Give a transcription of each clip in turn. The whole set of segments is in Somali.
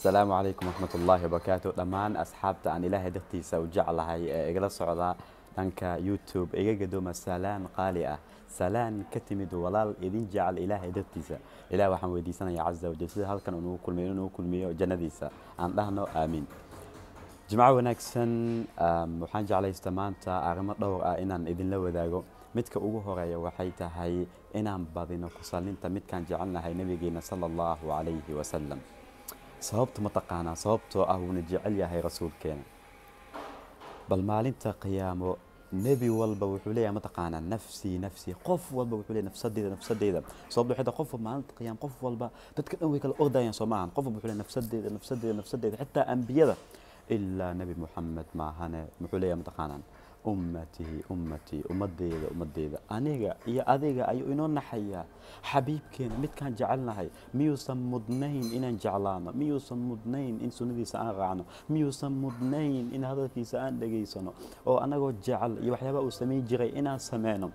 asalaamu calaykum waraxmat ullaahi wabarakaatu dhammaan asxaabta aan ilaahay dartiisa u jeclahay ee igala socda dhanka youtube iga gadooma salaan qaali ah salaan ka timid walaal idin jecel ilaahay dartiisa ilaah waxaan weydiisanaya casa wajal sida halkan unugu kulmiyo inugu kulmiyo jannadiisa aan dhahno aamiin jimco wanaagsan waxaan jeclaysta maanta arrimo dhowr ah inaan idinla wadaago midka ugu horeeya waxay tahay inaan badino ku sallinta midkaan jecelnahay nebigeena sala allahu calayhi wasalam sababta ma taqaanaa sababtoo ah wuuna jecel yahay rasuulkeena bal maalinta qiyaamo nebi walba wuxuu leeyahay mataqaanaa nafsii nafsii qof walba wuxuu leeyahay nafsadeeda nafsadeeda sababta waxay tahay maalinta qiyaam qof walba dadka dhan way kala ordayaan soo maahan qof walba wuxuu leeyahay nafsadeyda nafsadeeda nafsadeyda xitaa ambiyada ilaa nebi muxamed maahane wuxuu leeyahay mataqaanaa ummatii ummatii ummadeeda ummadeeda aniga iyo adiga ayuu inoo naxayaa xabiibkeena midkaan jecelnahay miyuusan mudnayn inaan jeclaano miyuusan mudnayn in sunnadiisa aan raacno miyuusan mudnayn in hadalkiisa aan dhegaysano oo annagoo jecel iyo waxyaabaa uu samayn jiray inaan sameyno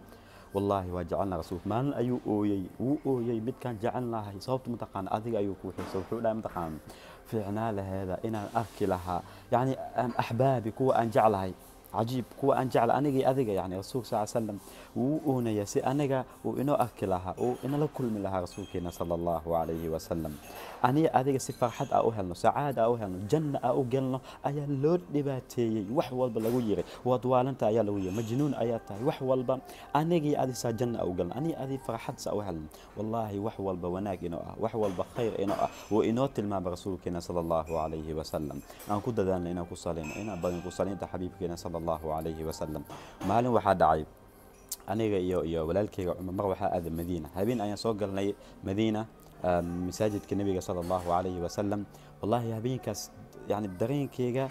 wallaahi waa jecelna rasuulka maalin ayuu ooyey wuu ooyey midkaan jecelnahay sababta mataqaana adiga ayuu ku xiisa wuxuu dhahay mataqaana fiicnaa laheeda inaan arki lahaa yacni axbaabi kuwa aan jeclahay cajiib kuwa aan jecla anigii adiga yani rasuulka sal slam wuu u oonaya si anaga uu inoo arki lahaa uu inala kulmi lahaa rasuulkeena sala allahu calayhi wasalam aniga adiga si farxad aa u helno sacaad aa u helno janna aa u gelno ayaa loo dhibaateeyey wax walba lagu yiray waad waalanta ayaa lagu yiray majnuun ayaa tahay wax walba anigii adi saa janna aa u gelno aniga adi farxad saa u helno wallaahi wax walba wanaag inoo ah wax walba khayr inoo ah wuu inoo tilmaama rasuulkeena sala allahu calayhi wasalam aan ku dadaalna inaan ku salino inaan badan ku salinta xabiibkeena sala allahu calayhi wasalam maalin waxaa dhacay aniga iyo iyo walaalkeyga cumar waxaa aaday madiina habeen ayaan soo galnay madiina masaajidka nebiga sala allahu calayhi wasalam wallaahi habeenkaas yani dareenkeyga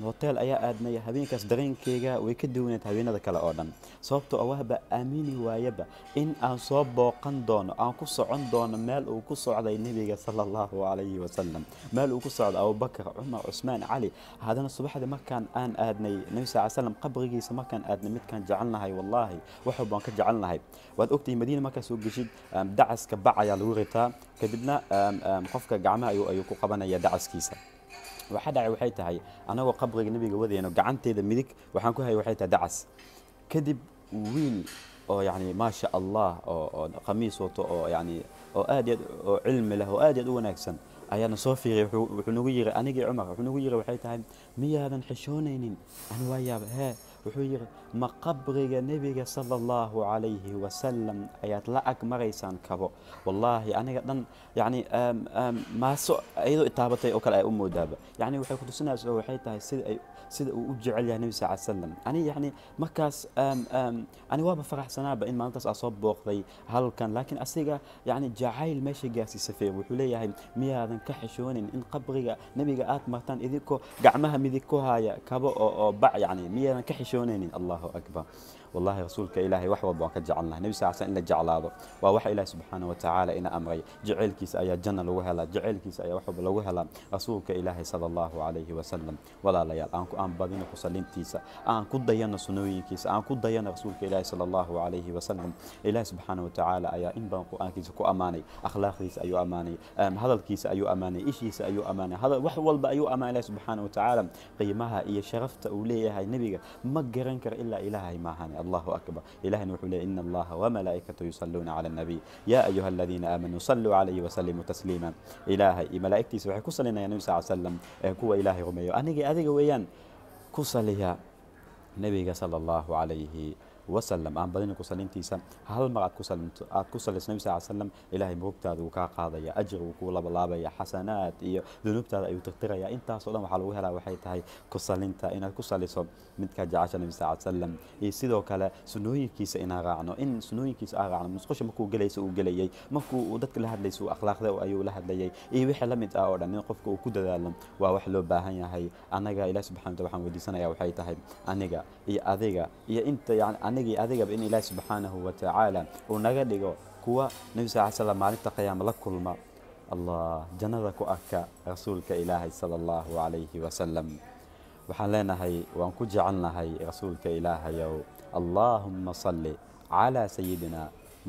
hotel ayaa aadnaya habeenkaas dareenkeyga way ka duwanayd habeenada kale oo dhan sababtoo wahba aamini waayaba in aan soo booqan doono aan ku socon doono meel uu ku socday nebiga sala allahu calayhi wasalam meel uu ku socday abubakar cumar cusmaan cali haddana subaxdii markaan aan aadnay nebi sal slam qabrigiisa markaan aadnay midkaan jecelnahay wallaahi waxu ka jecelnahay waad ogtahay madiina markaa soo geshid dacaska bac ayaa lagu ritaa kadibna qofka gacmaha ayuu ku qabanaya dacaskiisa waxa dhacay waxay tahay anagoo qabriga nebiga wadayno gacanteeda midig waxaan ku hayay waxay tahay dacas kadib wiil oo yani maasha allah oo khamiis wato oo yani oo aad iyo aad oo cilmi leh oo aad iyo aad u wanaagsan ayaana soo fiiqay wuxuu nagu yiri anigii cumar wuxuu nagu yiri waxay tahay miyaadan xishoonaynin ani waa yaaba hee وحير ما قبري النبي صلى الله عليه وسلم آيات لا أكمريسان كبو والله يعني أنا يعني قدن يعني أم أم ما سو أيدو إتابتي أوكل أي أمو دابا يعني وحي كنت سنة سو وحيتا سيد أي سيد وجعل يا نبي صلى الله عليه وسلم أنا يعني مكاس أم أم أنا وابا فرح سنة بإن ما نتس أصاب بوخذي هل كان لكن أسيقا يعني جعايل ماشي قاسي سفير وحولي هاي ميا ذن كحشون إن قبري نبي قاد مرتان إذيكو قعمها ميذيكو هاي كبو أو, أو بع يعني ميا ذن كحشون شونين الله أكبر والله رسولك إلهي وحوى بوك جعلنا نبي ساعة إلا هذا ووح إله سبحانه وتعالى إن أمري جعلك سأيا جنة لوهلا جعلك سأيا لو هلا رسولك إلهي صلى الله عليه وسلم ولا ليال أنك أن بدين قسلين تيسا أن كد ينا سنوي كيسا أن كد ينا رسولك إلهي صلى الله عليه وسلم إله سبحانه وتعالى أيا إن بان قرآن كو أماني أخلاق كيسا أيو أماني هذا الكيس أيو أماني إيش يسا أيو أماني هذا وحول بأيو أماني سبحانه وتعالى قيمها إيا شرفت أوليها النبي ما مقرن كر إلا إلهي ما هاني الله أكبر إله نوح إن الله وملائكته يصلون على النبي يا أيها الذين آمنوا صلوا عليه وسلموا تسليما إلهي ملائكتي سبحانه كسلنا يا نبي صلى الله عليه وسلم إيه، كوا إلهي غميو أنا أدق ويان كسلها نبيك صلى الله عليه وسلم wasalam aan badina kusalintiisa hal mar aad ku salimto nabi sal slam ilaahay murugtaada uu kaa qaadaya ajri uu kuu labalaabaya xasanaad iyo dunuubtaada ayuu tirtirayaa intaasoo dhan waxaa lagu helaa waxay tahay kusalinta inaad ku saliso midka jecesha nabi sal slam iyo sidoo kale sunooyinkiisa inaan raacno in sunooyinkiisa aan raacno musqusha markuu gelaysa uu gelayay markuu uu dadka la hadlaysa akhlaaqda ayuu la hadlayay iyo wixii la mid ah oo dhan in qofka uu ku dadaalo waa wax loo baahan yahay annaga ilaah subxana wataala waxaan weydiisanaya waxay tahay aniga iyo adiga iyo inta yani النجي أذى بإن إله سبحانه وتعالى ونجد يقول كوا نبي صلى الله عليه وسلم عرفت قيام ما الله جنرك أك رسولك إلهي صلى الله عليه وسلم وحلينا هاي وأنك جعلنا هاي رسولك إلهي يو اللهم صل على سيدنا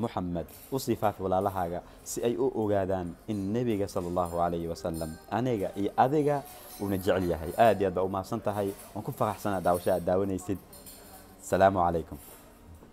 محمد وصفا ولا لها سي او اوغادان صلى الله عليه وسلم انيغا اي اديغا ونجعل يا هي ادي ادو ما سنتهي وان كفرح سنه داوشا داونيسد السلام عليكم